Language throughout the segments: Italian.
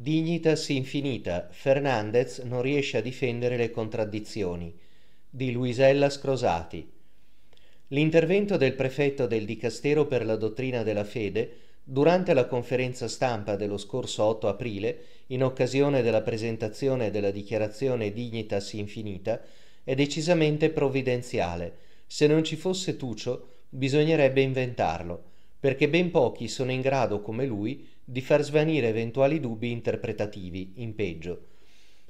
Dignitas infinita, Fernandez non riesce a difendere le contraddizioni. Di Luisella Scrosati. L'intervento del prefetto del Dicastero per la dottrina della fede durante la conferenza stampa dello scorso 8 aprile, in occasione della presentazione della dichiarazione Dignitas infinita, è decisamente provvidenziale. Se non ci fosse Tucio, bisognerebbe inventarlo, perché ben pochi sono in grado come lui di far svanire eventuali dubbi interpretativi, in peggio.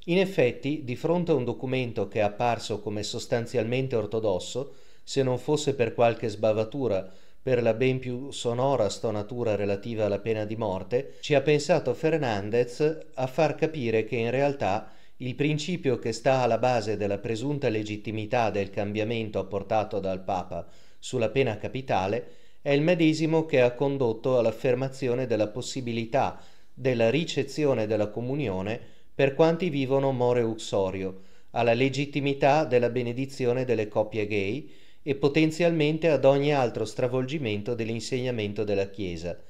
In effetti, di fronte a un documento che è apparso come sostanzialmente ortodosso, se non fosse per qualche sbavatura per la ben più sonora stonatura relativa alla pena di morte, ci ha pensato Fernandez a far capire che in realtà il principio che sta alla base della presunta legittimità del cambiamento apportato dal Papa sulla pena capitale è il medesimo che ha condotto all'affermazione della possibilità della ricezione della comunione per quanti vivono more uxorio, alla legittimità della benedizione delle coppie gay e potenzialmente ad ogni altro stravolgimento dell'insegnamento della Chiesa.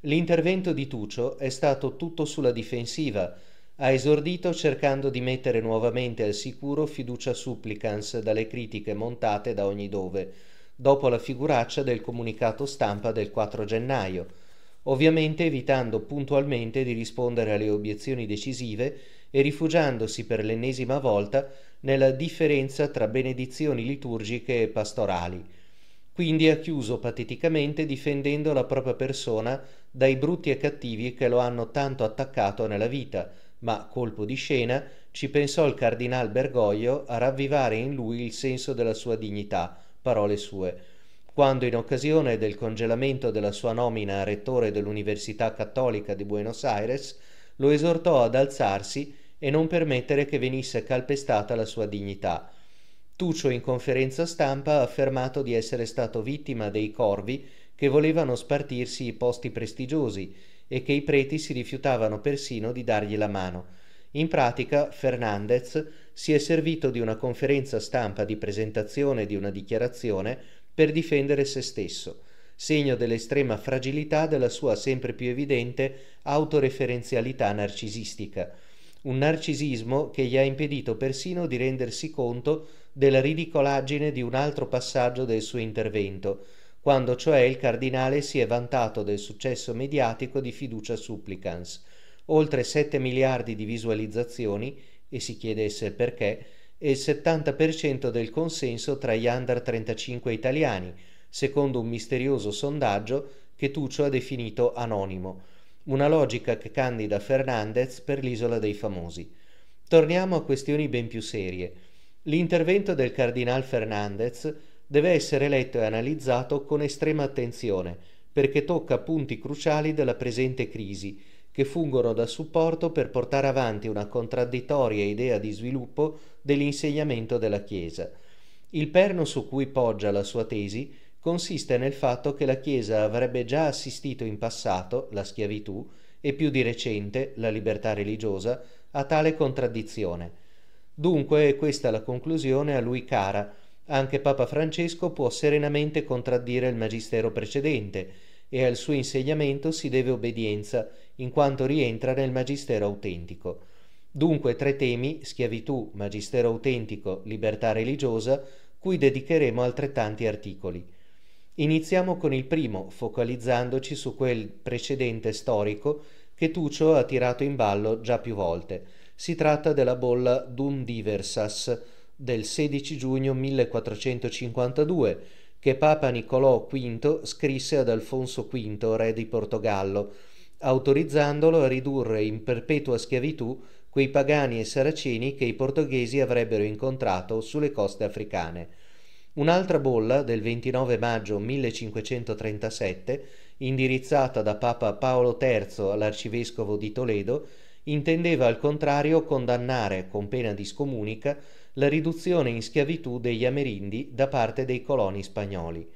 L'intervento di Tuccio è stato tutto sulla difensiva, ha esordito cercando di mettere nuovamente al sicuro fiducia supplicans dalle critiche montate da ogni dove, dopo la figuraccia del comunicato stampa del 4 gennaio, ovviamente evitando puntualmente di rispondere alle obiezioni decisive e rifugiandosi per l'ennesima volta nella differenza tra benedizioni liturgiche e pastorali. Quindi ha chiuso pateticamente difendendo la propria persona dai brutti e cattivi che lo hanno tanto attaccato nella vita, ma colpo di scena ci pensò il cardinal Bergoglio a ravvivare in lui il senso della sua dignità, Parole sue. Quando in occasione del congelamento della sua nomina a rettore dell'Università Cattolica di Buenos Aires, lo esortò ad alzarsi e non permettere che venisse calpestata la sua dignità. Tuccio in conferenza stampa ha affermato di essere stato vittima dei corvi che volevano spartirsi i posti prestigiosi e che i preti si rifiutavano persino di dargli la mano. In pratica, Fernandez si è servito di una conferenza stampa di presentazione di una dichiarazione per difendere se stesso, segno dell'estrema fragilità della sua sempre più evidente autoreferenzialità narcisistica, un narcisismo che gli ha impedito persino di rendersi conto della ridicolaggine di un altro passaggio del suo intervento, quando cioè il cardinale si è vantato del successo mediatico di Fiducia Supplicans, oltre 7 miliardi di visualizzazioni e si chiedesse perché, e il 70% del consenso tra gli under 35 italiani, secondo un misterioso sondaggio che Tuccio ha definito anonimo, una logica che candida Fernandez per l'isola dei famosi. Torniamo a questioni ben più serie. L'intervento del cardinal Fernandez deve essere letto e analizzato con estrema attenzione, perché tocca punti cruciali della presente crisi che fungono da supporto per portare avanti una contraddittoria idea di sviluppo dell'insegnamento della Chiesa. Il perno su cui poggia la sua tesi consiste nel fatto che la Chiesa avrebbe già assistito in passato la schiavitù e più di recente la libertà religiosa a tale contraddizione. Dunque, è questa la conclusione a lui cara, anche Papa Francesco può serenamente contraddire il magistero precedente e al suo insegnamento si deve obbedienza, in quanto rientra nel magistero autentico. Dunque tre temi, schiavitù, magistero autentico, libertà religiosa, cui dedicheremo altrettanti articoli. Iniziamo con il primo, focalizzandoci su quel precedente storico che Tuccio ha tirato in ballo già più volte. Si tratta della bolla Dum Diversas del 16 giugno 1452, che Papa Niccolò V scrisse ad Alfonso V, re di Portogallo, autorizzandolo a ridurre in perpetua schiavitù quei pagani e saraceni che i portoghesi avrebbero incontrato sulle coste africane. Un'altra bolla del 29 maggio 1537, indirizzata da Papa Paolo III all'arcivescovo di Toledo, intendeva al contrario condannare con pena di scomunica la riduzione in schiavitù degli Amerindi da parte dei coloni spagnoli.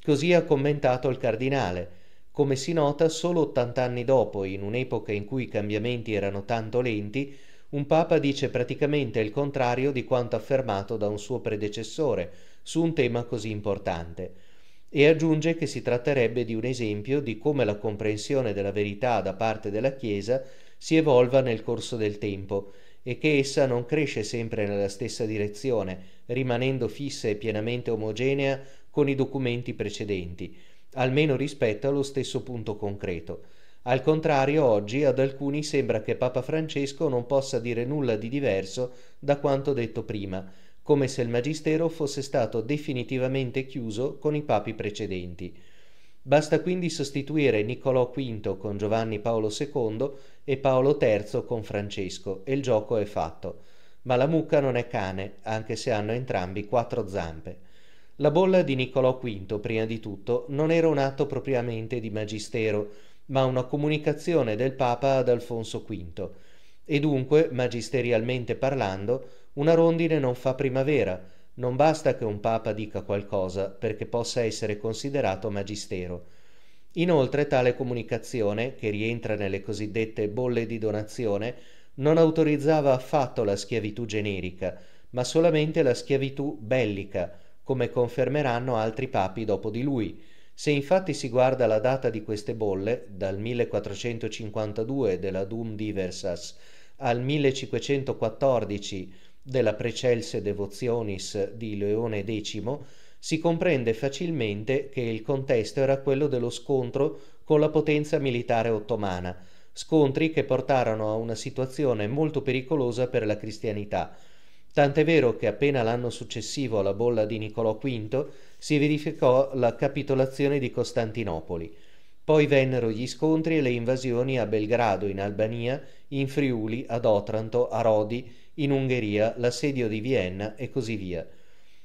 Così ha commentato il cardinale. Come si nota, solo 80 anni dopo, in un'epoca in cui i cambiamenti erano tanto lenti, un papa dice praticamente il contrario di quanto affermato da un suo predecessore su un tema così importante e aggiunge che si tratterebbe di un esempio di come la comprensione della verità da parte della Chiesa si evolva nel corso del tempo e che essa non cresce sempre nella stessa direzione, rimanendo fissa e pienamente omogenea con i documenti precedenti, almeno rispetto allo stesso punto concreto. Al contrario, oggi ad alcuni sembra che Papa Francesco non possa dire nulla di diverso da quanto detto prima, come se il Magistero fosse stato definitivamente chiuso con i papi precedenti. Basta quindi sostituire Niccolò V con Giovanni Paolo II e Paolo III con Francesco e il gioco è fatto. Ma la mucca non è cane, anche se hanno entrambi quattro zampe. La bolla di Niccolò V, prima di tutto, non era un atto propriamente di magistero, ma una comunicazione del Papa ad Alfonso V. E dunque, magisterialmente parlando, una rondine non fa primavera, non basta che un papa dica qualcosa perché possa essere considerato magistero. Inoltre tale comunicazione, che rientra nelle cosiddette bolle di donazione, non autorizzava affatto la schiavitù generica, ma solamente la schiavitù bellica, come confermeranno altri papi dopo di lui. Se infatti si guarda la data di queste bolle, dal 1452 della Dum Diversas al 1514 della Precelse Devotionis di Leone X, si comprende facilmente che il contesto era quello dello scontro con la potenza militare ottomana, scontri che portarono a una situazione molto pericolosa per la cristianità. Tant'è vero che appena l'anno successivo alla bolla di Niccolò V si verificò la capitolazione di Costantinopoli. Poi vennero gli scontri e le invasioni a Belgrado in Albania, in Friuli, ad Otranto, a Rodi in Ungheria, l'assedio di Vienna e così via.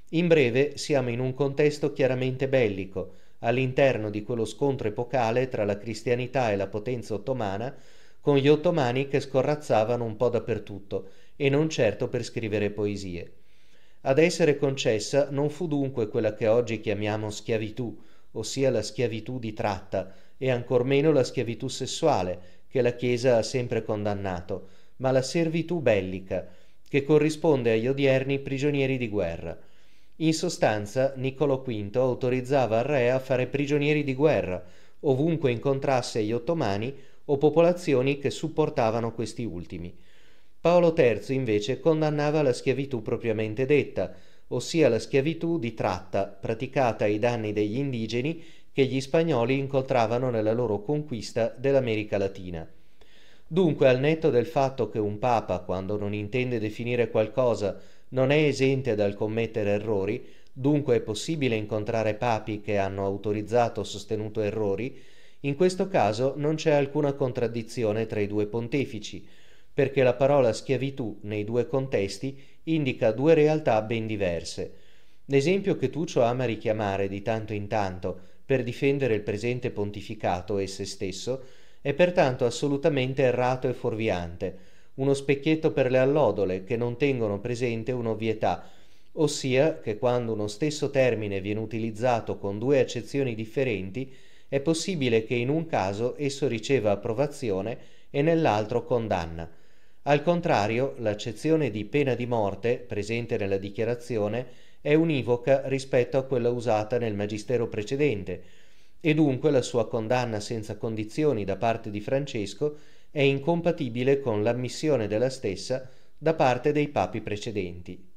In breve siamo in un contesto chiaramente bellico, all'interno di quello scontro epocale tra la cristianità e la potenza ottomana, con gli ottomani che scorrazzavano un po' dappertutto, e non certo per scrivere poesie. Ad essere concessa non fu dunque quella che oggi chiamiamo schiavitù, ossia la schiavitù di tratta, e ancor meno la schiavitù sessuale, che la Chiesa ha sempre condannato, ma la servitù bellica, che corrisponde agli odierni prigionieri di guerra. In sostanza, Niccolò V autorizzava il re a fare prigionieri di guerra, ovunque incontrasse gli ottomani o popolazioni che supportavano questi ultimi. Paolo III invece condannava la schiavitù propriamente detta, ossia la schiavitù di tratta praticata ai danni degli indigeni che gli spagnoli incontravano nella loro conquista dell'America Latina. Dunque, al netto del fatto che un Papa, quando non intende definire qualcosa, non è esente dal commettere errori, dunque è possibile incontrare papi che hanno autorizzato o sostenuto errori, in questo caso non c'è alcuna contraddizione tra i due pontefici, perché la parola schiavitù nei due contesti indica due realtà ben diverse. L'esempio che Tuccio ama richiamare di tanto in tanto per difendere il presente pontificato e se stesso è pertanto assolutamente errato e fuorviante, uno specchietto per le allodole che non tengono presente un'ovvietà, ossia che quando uno stesso termine viene utilizzato con due accezioni differenti, è possibile che in un caso esso riceva approvazione e nell'altro condanna. Al contrario, l'accezione di pena di morte, presente nella dichiarazione, è univoca rispetto a quella usata nel magistero precedente, e dunque la sua condanna senza condizioni da parte di Francesco è incompatibile con l'ammissione della stessa da parte dei papi precedenti.